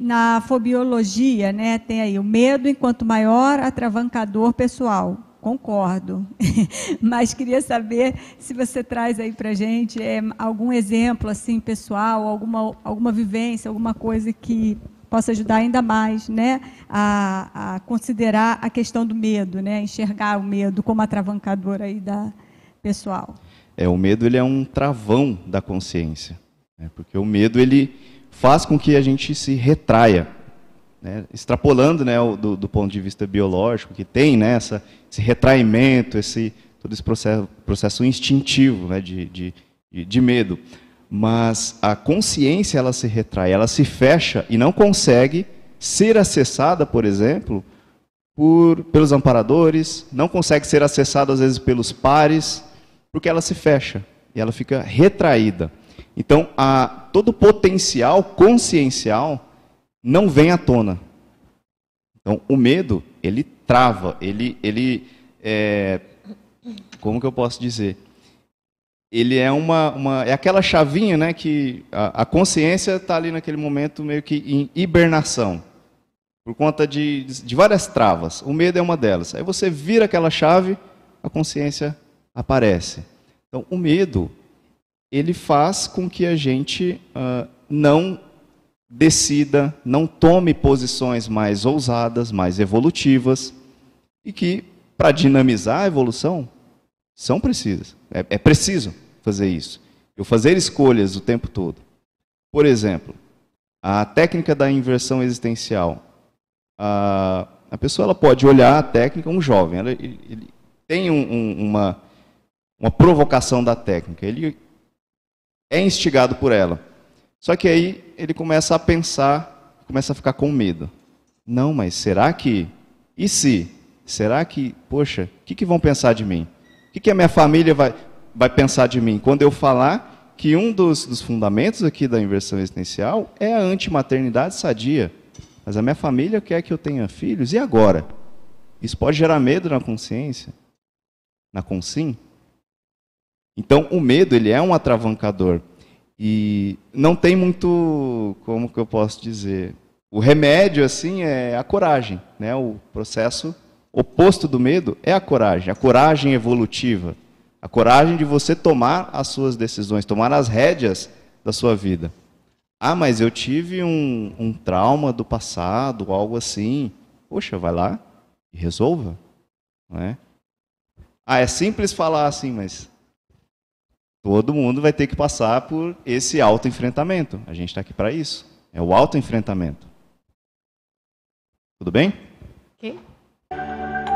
na fobiologia, né? Tem aí o medo enquanto maior atravancador pessoal. Concordo, mas queria saber se você traz aí para gente é, algum exemplo assim pessoal, alguma alguma vivência, alguma coisa que possa ajudar ainda mais, né, a, a considerar a questão do medo, né, enxergar o medo como atravancador aí da pessoal. É o medo ele é um travão da consciência, né, porque o medo ele faz com que a gente se retraia. Né? Extrapolando né, do, do, ponto de vista biológico, que tem né, essa, esse retraimento, esse, todo esse processo, processo instintivo né, de, de, de medo. Mas a consciência ela se retrai, ela se fecha e não consegue ser acessada, por exemplo, por, pelos amparadores, não consegue ser acessada às vezes pelos pares, porque ela se fecha e ela fica retraída. Então, a, todo o potencial consciencial não vem à tona. Então, o medo, ele trava, ele, ele é, como que eu posso dizer? Ele é uma, uma é aquela chavinha, né, que a, a consciência está ali naquele momento meio que em hibernação, por conta de, de várias travas. O medo é uma delas. Aí você vira aquela chave, a consciência aparece. Então, o medo ele faz com que a gente uh, não decida, não tome posições mais ousadas, mais evolutivas, e que, para dinamizar a evolução, são precisas. É, é preciso fazer isso. Eu fazer escolhas o tempo todo. Por exemplo, a técnica da inversão existencial. A, a pessoa ela pode olhar a técnica, um jovem, ela, ele, ele tem um, um, uma, uma provocação da técnica. Ele é instigado por ela. Só que aí ele começa a pensar, começa a ficar com medo. Não, mas será que. E se? Será que, poxa, o que, que vão pensar de mim? O que, que a minha família vai, vai pensar de mim? Quando eu falar que um dos, dos fundamentos aqui da inversão existencial é a antimaternidade sadia. Mas a minha família quer que eu tenha filhos, e agora? Isso pode gerar medo na consciência? Na consim? Então, o medo, ele é um atravancador. E não tem muito, como que eu posso dizer, o remédio assim é a coragem, né? O processo oposto do medo é a coragem, a coragem evolutiva, a coragem de você tomar as suas decisões, tomar as rédeas da sua vida. Ah, mas eu tive um, um trauma do passado, algo assim. Poxa, vai lá e resolva, não é? Ah, é simples falar assim, mas Todo mundo vai ter que passar por esse autoenfrentamento. A gente está aqui para isso. É o autoenfrentamento. Tudo bem? Ok.